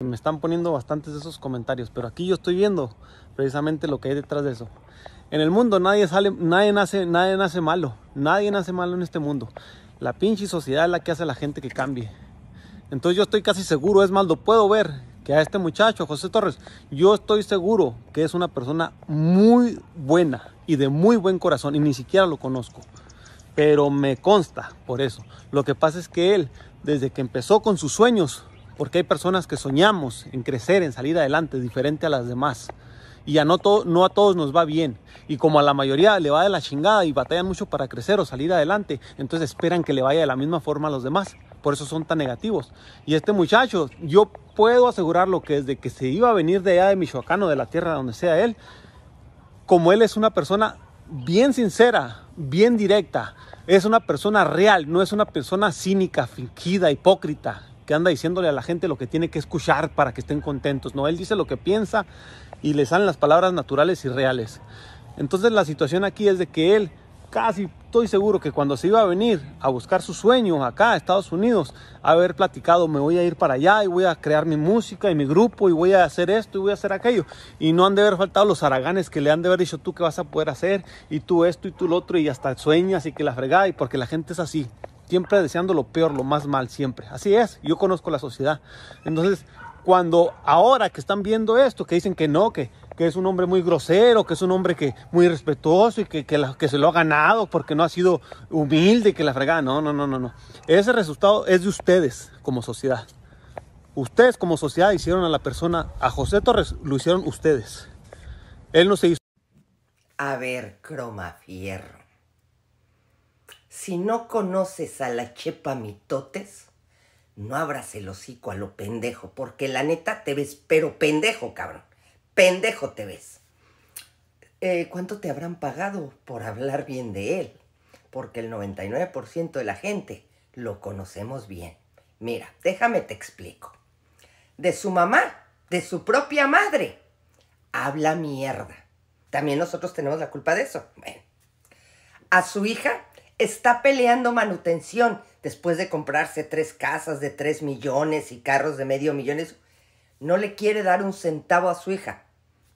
Me están poniendo bastantes de esos comentarios, pero aquí yo estoy viendo precisamente lo que hay detrás de eso. En el mundo nadie sale, nadie nace, nadie nace malo, nadie nace malo en este mundo. La pinche sociedad es la que hace a la gente que cambie. Entonces yo estoy casi seguro, es más, lo puedo ver, que a este muchacho, José Torres, yo estoy seguro que es una persona muy buena y de muy buen corazón y ni siquiera lo conozco. Pero me consta por eso. Lo que pasa es que él, desde que empezó con sus sueños, porque hay personas que soñamos en crecer, en salir adelante, diferente a las demás. Y a no, no a todos nos va bien. Y como a la mayoría le va de la chingada y batallan mucho para crecer o salir adelante, entonces esperan que le vaya de la misma forma a los demás. Por eso son tan negativos. Y este muchacho, yo puedo asegurarlo que desde que se iba a venir de allá de Michoacán o de la tierra donde sea él, como él es una persona bien sincera, bien directa, es una persona real, no es una persona cínica, fingida, hipócrita, que anda diciéndole a la gente lo que tiene que escuchar para que estén contentos. No, él dice lo que piensa y le salen las palabras naturales y reales. Entonces la situación aquí es de que él casi estoy seguro que cuando se iba a venir a buscar su sueño acá a Estados Unidos, haber platicado, me voy a ir para allá y voy a crear mi música y mi grupo y voy a hacer esto y voy a hacer aquello. Y no han de haber faltado los araganes que le han de haber dicho tú que vas a poder hacer y tú esto y tú lo otro y hasta sueñas y que la fregada porque la gente es así siempre deseando lo peor, lo más mal, siempre. Así es, yo conozco la sociedad. Entonces, cuando ahora que están viendo esto, que dicen que no, que, que es un hombre muy grosero, que es un hombre que muy respetuoso y que, que, se lo ha ganado porque no ha sido humilde y que la fregada. No, no, no, no, no. Ese resultado es de ustedes como sociedad. Ustedes como sociedad hicieron a la persona, a José Torres lo hicieron ustedes. Él no se hizo. A ver, croma fierro. Si no conoces a la chepa mitotes, no abras el hocico a lo pendejo, porque la neta te ves, pero pendejo, cabrón. Pendejo te ves. Eh, ¿Cuánto te habrán pagado por hablar bien de él? Porque el 99% de la gente lo conocemos bien. Mira, déjame te explico. De su mamá, de su propia madre, habla mierda. También nosotros tenemos la culpa de eso. a su hija está peleando manutención después de comprarse tres casas de tres millones y carros de medio millón. No le quiere dar un centavo a su hija.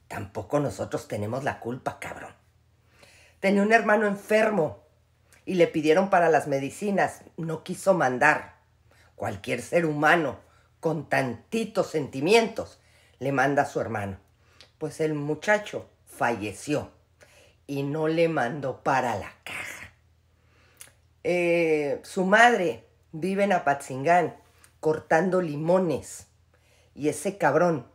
Tampoco nosotros tenemos la culpa, cabrón. Tenía un hermano enfermo y le pidieron para las medicinas. No quiso mandar. Cualquier ser humano con tantitos sentimientos le manda a su hermano. Pues el muchacho falleció y no le mandó para la casa. Eh, su madre vive en Apatzingán cortando limones y ese cabrón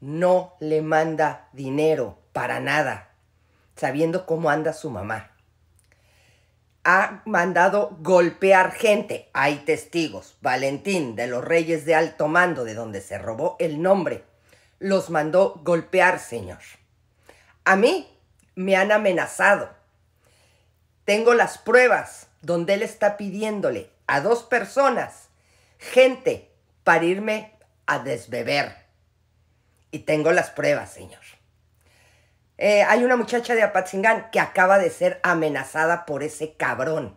no le manda dinero para nada, sabiendo cómo anda su mamá. Ha mandado golpear gente. Hay testigos. Valentín de los Reyes de Alto Mando, de donde se robó el nombre, los mandó golpear, señor. A mí me han amenazado. Tengo las pruebas donde él está pidiéndole a dos personas, gente, para irme a desbeber. Y tengo las pruebas, Señor. Eh, hay una muchacha de Apatzingán que acaba de ser amenazada por ese cabrón.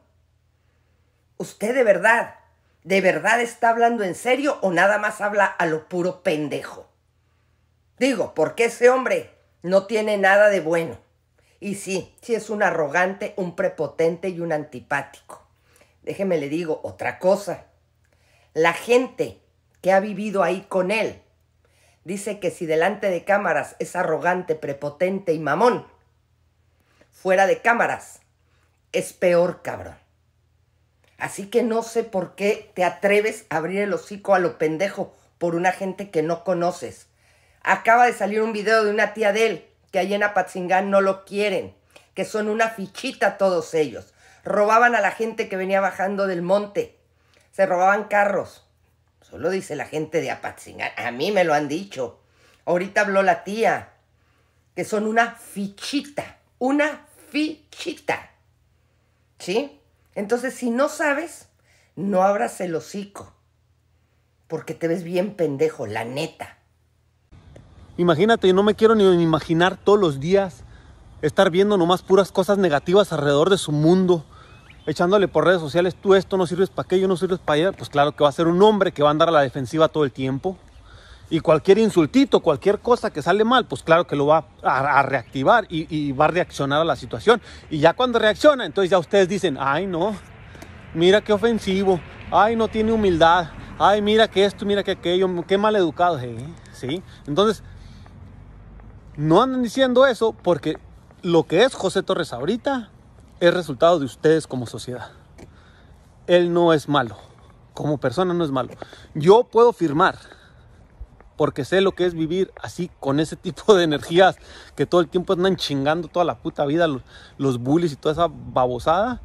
¿Usted de verdad, de verdad está hablando en serio o nada más habla a lo puro pendejo? Digo, porque ese hombre no tiene nada de bueno. Y sí, sí es un arrogante, un prepotente y un antipático. Déjeme le digo otra cosa. La gente que ha vivido ahí con él dice que si delante de cámaras es arrogante, prepotente y mamón, fuera de cámaras es peor cabrón. Así que no sé por qué te atreves a abrir el hocico a lo pendejo por una gente que no conoces. Acaba de salir un video de una tía de él que ahí en Apatzingán no lo quieren, que son una fichita todos ellos. Robaban a la gente que venía bajando del monte, se robaban carros. Solo dice la gente de Apatzingán, a mí me lo han dicho. Ahorita habló la tía, que son una fichita, una fichita. ¿Sí? Entonces, si no sabes, no abras el hocico, porque te ves bien pendejo, la neta. Imagínate, yo no me quiero ni imaginar todos los días estar viendo nomás puras cosas negativas alrededor de su mundo, echándole por redes sociales, tú esto no sirves para aquello, no sirves para allá. Pues claro que va a ser un hombre que va a andar a la defensiva todo el tiempo. Y cualquier insultito, cualquier cosa que sale mal, pues claro que lo va a, reactivar y, va a reaccionar a la situación. Y ya cuando reacciona, entonces ya ustedes dicen, ay no, mira qué ofensivo, ay no tiene humildad, ay mira que esto, mira que aquello, qué mal educado, eh, ¿sí? Entonces no andan diciendo eso porque lo que es José Torres ahorita es resultado de ustedes como sociedad. Él no es malo. Como persona no es malo. Yo puedo firmar porque sé lo que es vivir así con ese tipo de energías que todo el tiempo andan chingando toda la puta vida los, los bullies y toda esa babosada.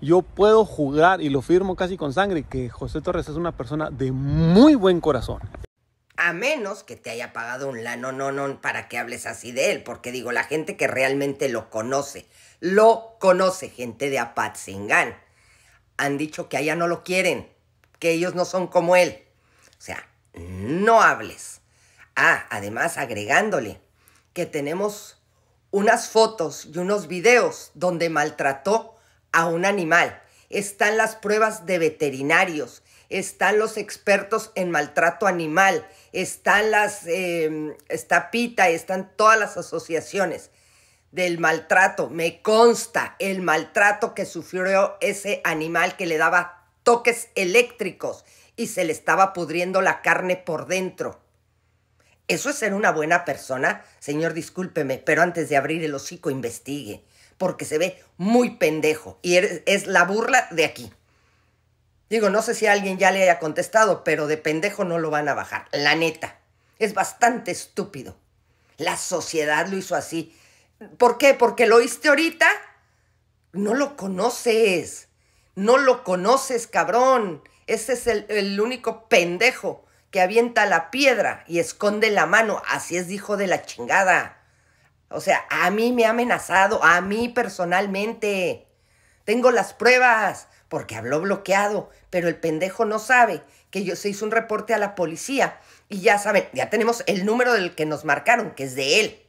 Yo puedo jugar y lo firmo casi con sangre que José Torres es una persona de muy buen corazón a menos que te haya pagado un lano, no, no, para que hables así de él, porque digo, la gente que realmente lo conoce, lo conoce, gente de Apatzingán, han dicho que allá no lo quieren, que ellos no son como él. O sea, no hables. Ah, además agregándole que tenemos unas fotos y unos videos donde maltrató a un animal. Están las pruebas de veterinarios, están los expertos en maltrato animal, están las, eh, está PITA, están todas las asociaciones del maltrato. Me consta el maltrato que sufrió ese animal que le daba toques eléctricos y se le estaba pudriendo la carne por dentro. Eso es ser una buena persona, señor, discúlpeme, pero antes de abrir el hocico investigue, porque se ve muy pendejo y es la burla de aquí. Digo, no sé si alguien ya le haya contestado, pero de pendejo no lo van a bajar. La neta. Es bastante estúpido. La sociedad lo hizo así. ¿Por qué? Porque lo oíste ahorita. No lo conoces. No lo conoces, cabrón. Ese es el, único pendejo que avienta la piedra y esconde la mano. Así es, hijo de la chingada. O sea, a mí me ha amenazado, a mí personalmente. Tengo las pruebas porque habló bloqueado, pero el pendejo no sabe que yo se hizo un reporte a la policía y ya saben, ya tenemos el número del que nos marcaron, que es de él,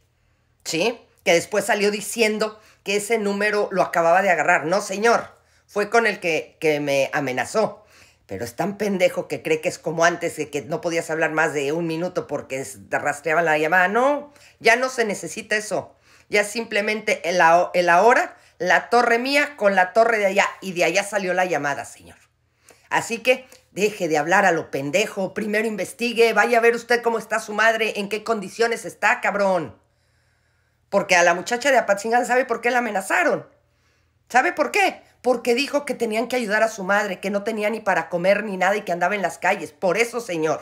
¿sí? Que después salió diciendo que ese número lo acababa de agarrar. No, señor, fue con el que, me amenazó. Pero es tan pendejo que cree que es como antes, que, que no podías hablar más de un minuto porque te rastreaban la llamada. No, ya no se necesita eso. Ya simplemente el ahora la torre mía con la torre de allá. Y de allá salió la llamada, señor. Así que deje de hablar a lo pendejo. Primero investigue, vaya a ver usted cómo está su madre, en qué condiciones está, cabrón. Porque a la muchacha de Apatzingán sabe por qué la amenazaron. ¿Sabe por qué? Porque dijo que tenían que ayudar a su madre, que no tenía ni para comer ni nada y que andaba en las calles. Por eso, señor.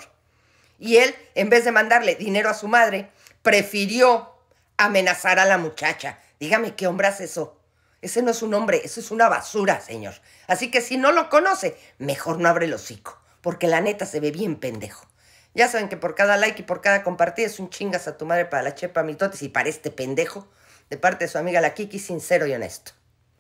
Y él, en vez de mandarle dinero a su madre, prefirió amenazar a la muchacha. Dígame qué hombre hace eso. Ese no es un hombre, eso es una basura, señor. Así que si no lo conoce, mejor no abre el hocico, porque la neta se ve bien pendejo. Ya saben que por cada like y por cada compartida es un chingas a tu madre para la chepa mitotes y para este pendejo, de parte de su amiga la Kiki, sincero y honesto.